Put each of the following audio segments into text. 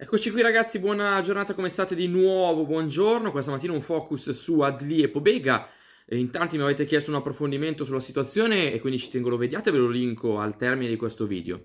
Eccoci qui ragazzi, buona giornata, come state di nuovo? Buongiorno, questa mattina un focus su Adli e Pobega. Eh, in tanti mi avete chiesto un approfondimento sulla situazione e quindi ci tengo lo vediate, ve lo linko al termine di questo video.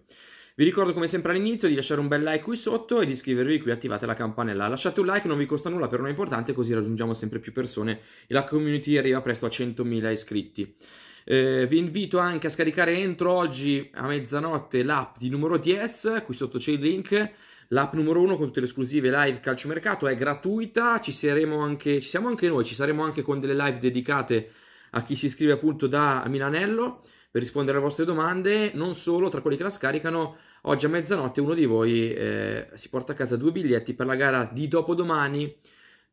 Vi ricordo come sempre all'inizio di lasciare un bel like qui sotto e di iscrivervi qui, attivate la campanella. Lasciate un like, non vi costa nulla, per noi è importante, così raggiungiamo sempre più persone e la community arriva presto a 100.000 iscritti. Eh, vi invito anche a scaricare entro oggi a mezzanotte l'app di numero 10, qui sotto c'è il link L'app numero uno con tutte le esclusive live calciomercato è gratuita, ci, anche, ci siamo anche noi, ci saremo anche con delle live dedicate a chi si iscrive appunto da Milanello per rispondere alle vostre domande, non solo tra quelli che la scaricano. Oggi a mezzanotte uno di voi eh, si porta a casa due biglietti per la gara di dopodomani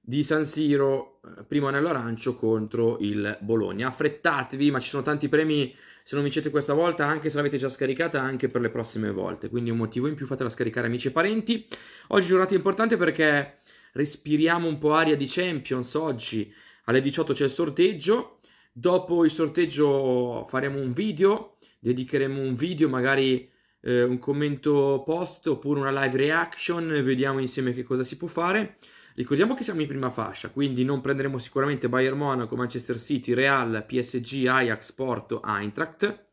di San Siro, eh, primo anello arancio contro il Bologna. Affrettatevi, ma ci sono tanti premi se non vincete questa volta, anche se l'avete già scaricata, anche per le prossime volte. Quindi un motivo in più, fatela scaricare amici e parenti. Oggi giornata importante perché respiriamo un po' aria di Champions oggi. Alle 18 c'è il sorteggio. Dopo il sorteggio faremo un video, dedicheremo un video, magari eh, un commento post oppure una live reaction, vediamo insieme che cosa si può fare. Ricordiamo che siamo in prima fascia, quindi non prenderemo sicuramente Bayern Monaco, Manchester City, Real, PSG, Ajax, Porto, Eintracht.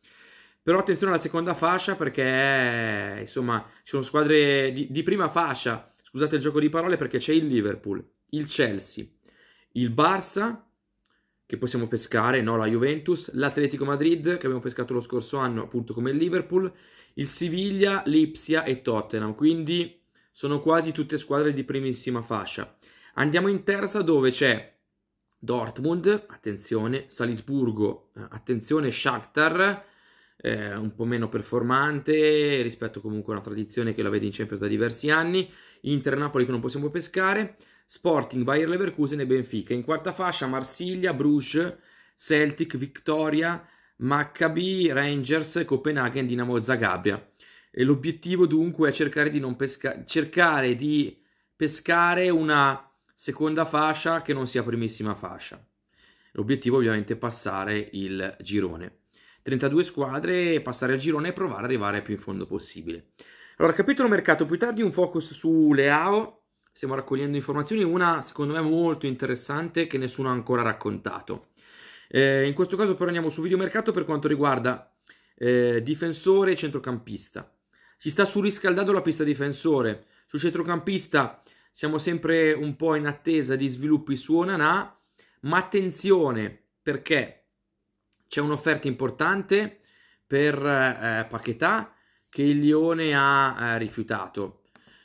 Però attenzione alla seconda fascia perché insomma ci sono squadre di, di prima fascia, scusate il gioco di parole perché c'è il Liverpool, il Chelsea, il Barça che possiamo pescare, no? la Juventus, l'Atletico Madrid che abbiamo pescato lo scorso anno appunto come il Liverpool, il Siviglia, l'Ipsia e Tottenham. Quindi sono quasi tutte squadre di primissima fascia. Andiamo in terza dove c'è Dortmund, attenzione, Salisburgo, eh, attenzione, Shakhtar, eh, un po' meno performante rispetto comunque a una tradizione che la vede in Champions da diversi anni, Inter Napoli che non possiamo pescare, Sporting, Bayer Leverkusen e Benfica. In quarta fascia Marsiglia, Bruges, Celtic, Victoria, Maccabi, Rangers, Copenaghen, Dinamo Zagabria. E l'obiettivo dunque è cercare di, pesca- cercare di pescare una seconda fascia che non sia primissima fascia. L'obiettivo ovviamente è passare il girone. 32 squadre, passare il girone e provare ad arrivare più in fondo possibile. Allora, capitolo mercato, più tardi un focus su Leao, stiamo raccogliendo informazioni, una secondo me molto interessante che nessuno ha ancora raccontato. Eh, in questo caso però andiamo su videomercato per quanto riguarda eh, difensore e centrocampista. Si sta surriscaldando la pista difensore. Sul centrocampista siamo sempre un po' in attesa di sviluppi su Onanà, ma attenzione perché c'è un'offerta importante per eh, Paquetà che il Lione ha eh, rifiutato.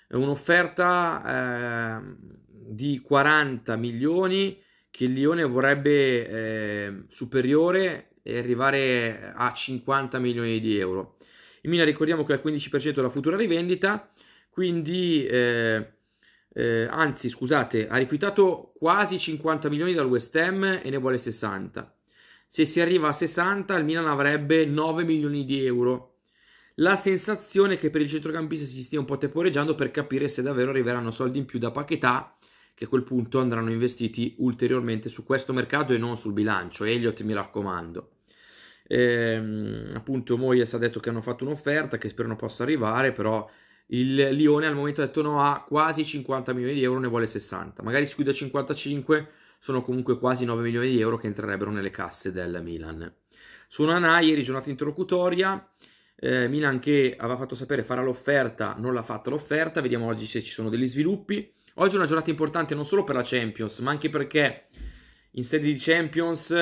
È un'offerta eh, di 40 milioni che il Lione vorrebbe eh, superiore e arrivare a 50 milioni di euro. Il Milan ricordiamo che ha il 15% della futura rivendita, quindi eh, eh, anzi scusate, ha rifiutato quasi 50 milioni dal West Ham e ne vuole 60. Se si arriva a 60 il Milan avrebbe 9 milioni di euro. La sensazione è che per il centrocampista si stia un po' temporeggiando per capire se davvero arriveranno soldi in più da Paquetà che a quel punto andranno investiti ulteriormente su questo mercato e non sul bilancio. Elliot, mi raccomando. Eh, appunto Moyes ha detto che hanno fatto un'offerta che sperano possa arrivare, però il Lione al momento ha detto no, ha quasi 50 milioni di euro, ne vuole 60. Magari si guida 55, sono comunque quasi 9 milioni di euro che entrerebbero nelle casse del Milan. Su Nanà, ieri giornata interlocutoria, eh, Milan che aveva fatto sapere farà l'offerta, non l'ha fatta l'offerta, vediamo oggi se ci sono degli sviluppi. Oggi è una giornata importante non solo per la Champions, ma anche perché in sede di Champions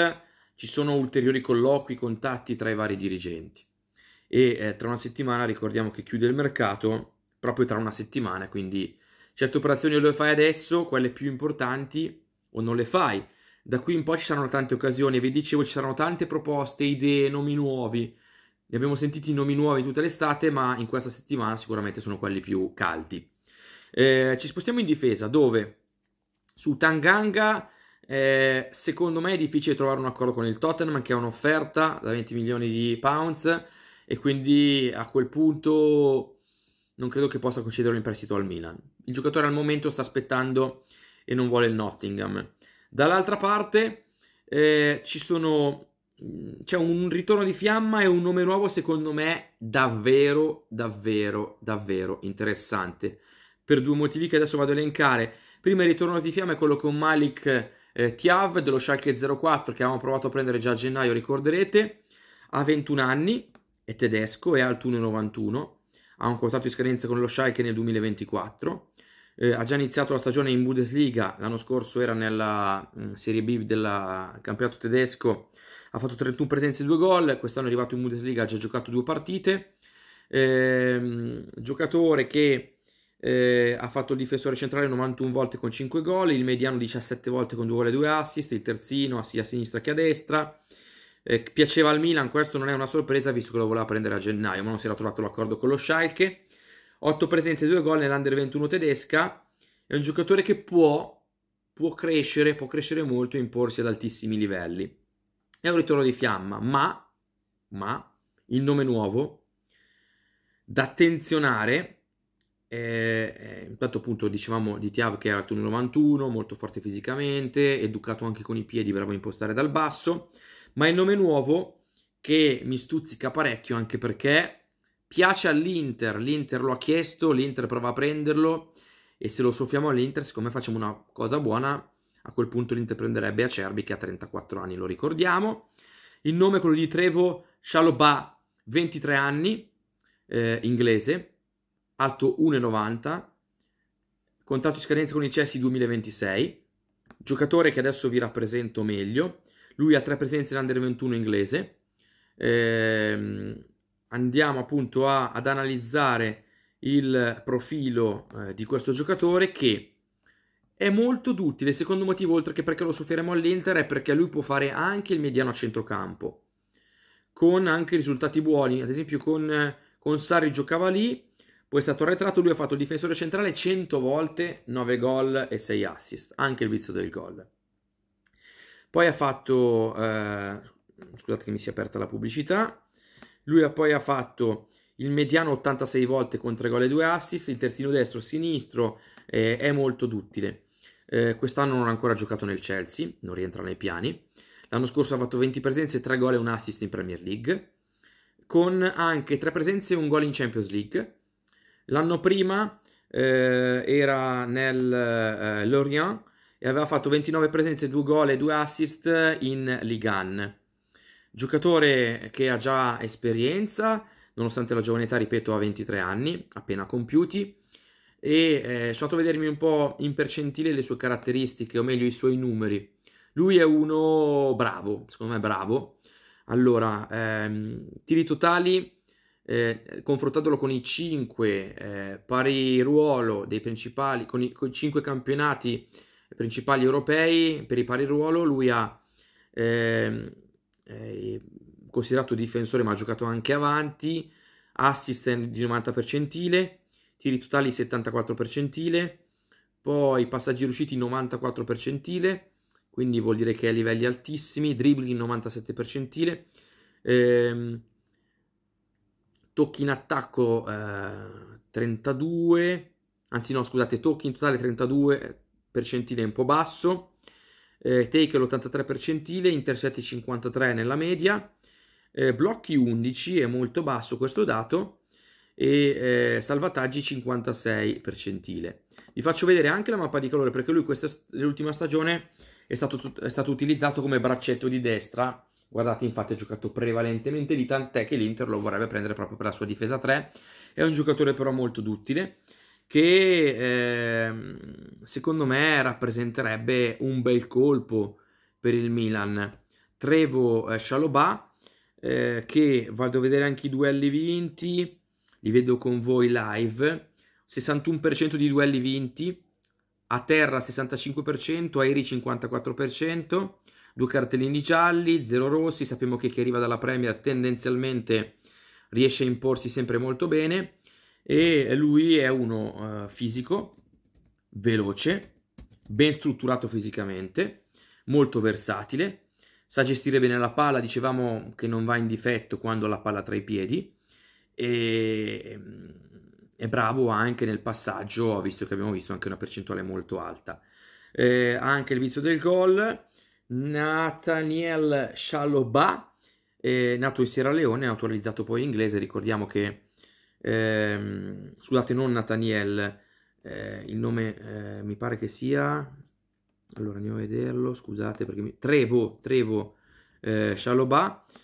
ci sono ulteriori colloqui, contatti tra i vari dirigenti. E eh, tra una settimana ricordiamo che chiude il mercato, proprio tra una settimana, quindi certe operazioni le fai adesso, quelle più importanti, o non le fai. Da qui in poi ci saranno tante occasioni, vi dicevo ci saranno tante proposte, idee, nomi nuovi. Ne abbiamo sentiti nomi nuovi tutta l'estate, ma in questa settimana sicuramente sono quelli più caldi. Eh, ci spostiamo in difesa, dove su Tanganga eh, secondo me è difficile trovare un accordo con il Tottenham che ha un'offerta da 20 milioni di pounds e quindi a quel punto non credo che possa concederlo in prestito al Milan. Il giocatore al momento sta aspettando e non vuole il Nottingham. Dall'altra parte eh, sono, mm, c'è un ritorno di fiamma e un nome nuovo secondo me davvero, davvero, davvero interessante per due motivi che adesso vado a elencare. Prima il ritorno di fiamma è quello con Malik eh, Tiav dello Schalke 04 che avevamo provato a prendere già a gennaio, ricorderete, ha 21 anni, è tedesco, è alto 1,91, ha un contratto di scadenza con lo Schalke nel 2024, eh, ha già iniziato la stagione in Bundesliga, l'anno scorso era nella mh, mm, Serie B del campionato tedesco, ha fatto 31 presenze e 2 gol, quest'anno è arrivato in Bundesliga, ha già giocato due partite, eh, giocatore che eh, ha fatto il difensore centrale 91 volte con 5 gol, il mediano 17 volte con 2 gol e 2 assist, il terzino sia a sinistra che a destra. Eh, piaceva al Milan, questo non è una sorpresa visto che lo voleva prendere a gennaio, ma non si era trovato l'accordo con lo Schalke. 8 presenze e 2 gol nell'Under 21 tedesca. È un giocatore che può, può crescere, può crescere molto e imporsi ad altissimi livelli. È un ritorno di fiamma, ma, ma il nome nuovo da attenzionare eh, intanto appunto dicevamo di Tiav che è alto 1,91, molto forte fisicamente, educato anche con i piedi, bravo a impostare dal basso, ma è il nome nuovo che mi stuzzica parecchio anche perché piace all'Inter, l'Inter lo ha chiesto, l'Inter prova a prenderlo e se lo soffiamo all'Inter, siccome facciamo una cosa buona, a quel punto l'Inter prenderebbe Acerbi che ha 34 anni, lo ricordiamo. Il nome è quello di Trevo Shalobah, 23 anni, eh, inglese, alto 1,90, contratto di scadenza con il Chelsea 2026, giocatore che adesso vi rappresento meglio, lui ha tre presenze in Under 21 inglese, eh, andiamo appunto a, ad analizzare il profilo eh, di questo giocatore che è molto duttile, secondo motivo oltre che perché lo soffriremo all'Inter è perché lui può fare anche il mediano a centrocampo con anche risultati buoni, ad esempio con, eh, con Sarri giocava lì poi è stato arretrato, lui ha fatto il difensore centrale 100 volte, 9 gol e 6 assist, anche il vizio del gol. Poi ha fatto, eh, scusate che mi sia aperta la pubblicità, lui ha poi ha fatto il mediano 86 volte con 3 gol e 2 assist, il terzino destro, e sinistro, eh, è molto duttile. Eh, quest'anno non ha ancora giocato nel Chelsea, non rientra nei piani. L'anno scorso ha fatto 20 presenze, 3 gol e 1 assist in Premier League, con anche 3 presenze e 1 gol in Champions League L'anno prima eh, era nel eh, Lorient e aveva fatto 29 presenze, 2 gol e 2 assist in Ligan. Giocatore che ha già esperienza, nonostante la giovane età, ripeto, ha 23 anni, appena compiuti. E eh, sono andato a vedermi un po' in percentile le sue caratteristiche, o meglio i suoi numeri. Lui è uno bravo, secondo me bravo. Allora, ehm, tiri totali eh, confrontandolo con i 5 eh, pari ruolo dei principali, con i, con i 5 campionati principali europei per i pari ruolo, lui ha ehm, eh, considerato difensore ma ha giocato anche avanti, assist di 90 percentile, tiri totali 74 percentile, poi passaggi riusciti 94 percentile, quindi vuol dire che è a livelli altissimi, dribbling 97 percentile, ehm, tocchi in attacco eh, 32, anzi no scusate, tocchi in totale 32 eh, percentile un po' basso, eh, take l'83 percentile, intercetti 53 nella media, eh, blocchi 11 è molto basso questo dato e eh, salvataggi 56 percentile. Vi faccio vedere anche la mappa di calore perché lui questa nell'ultima stagione è stato, è stato utilizzato come braccetto di destra Guardate, infatti, ha giocato prevalentemente lì, tant'è che l'Inter lo vorrebbe prendere proprio per la sua difesa 3. È un giocatore però molto duttile che eh, secondo me rappresenterebbe un bel colpo per il Milan. Trevo eh, Shalobah, eh, che vado a vedere anche i duelli vinti, li vedo con voi live, 61% di duelli vinti, a terra 65%, aerei 54%, due cartellini gialli, zero rossi, sappiamo che chi arriva dalla Premier tendenzialmente riesce a imporsi sempre molto bene e lui è uno uh, fisico, veloce, ben strutturato fisicamente, molto versatile, sa gestire bene la palla, dicevamo che non va in difetto quando ha la palla tra i piedi e mm, è bravo anche nel passaggio, visto che abbiamo visto anche una percentuale molto alta. Eh, ha anche il vizio del gol, Nathaniel Shalobah, eh, nato in Sierra Leone, naturalizzato poi inglese. Ricordiamo che, eh, scusate, non Nathaniel, eh, il nome eh, mi pare che sia, allora andiamo a vederlo, scusate perché mi... Trevo, Trevo Shalobah. Eh,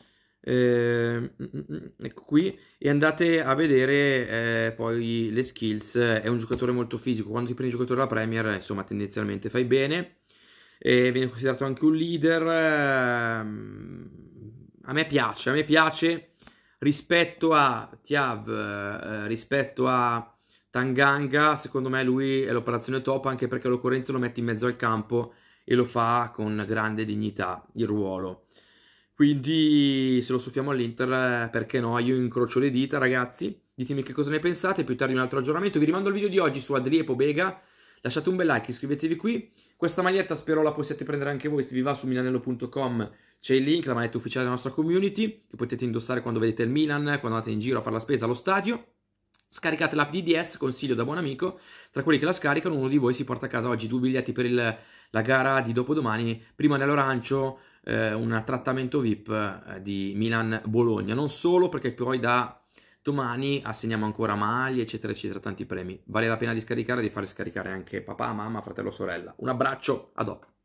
ehm, mm, mm, mm, ecco qui e andate a vedere eh, poi le skills è un giocatore molto fisico quando ti prendi un giocatore della Premier insomma tendenzialmente fai bene e viene considerato anche un leader. Ehm, a me piace, a me piace rispetto a Tiav, eh, rispetto a Tanganga, secondo me lui è l'operazione top anche perché l'occorrenza lo mette in mezzo al campo e lo fa con grande dignità il ruolo. Quindi se lo soffiamo all'Inter, eh, perché no? Io incrocio le dita, ragazzi. Ditemi che cosa ne pensate, più tardi un altro aggiornamento. Vi rimando al video di oggi su Adriepo Bega Lasciate un bel like, iscrivetevi qui. Questa maglietta spero la possiate prendere anche voi. Se vi va su milanello.com c'è il link, la maglietta ufficiale della nostra community, che potete indossare quando vedete il Milan, quando andate in giro a fare la spesa allo stadio. Scaricate l'app DDS, consiglio da buon amico. Tra quelli che la scaricano, uno di voi si porta a casa oggi due biglietti per il, la gara di dopodomani. Prima nell'Orancio, eh, un trattamento VIP eh, di Milan-Bologna. Non solo perché poi da Domani assegniamo ancora maglie, eccetera, eccetera, tanti premi. Vale la pena di scaricare e di fare scaricare anche papà, mamma, fratello, sorella. Un abbraccio, a dopo.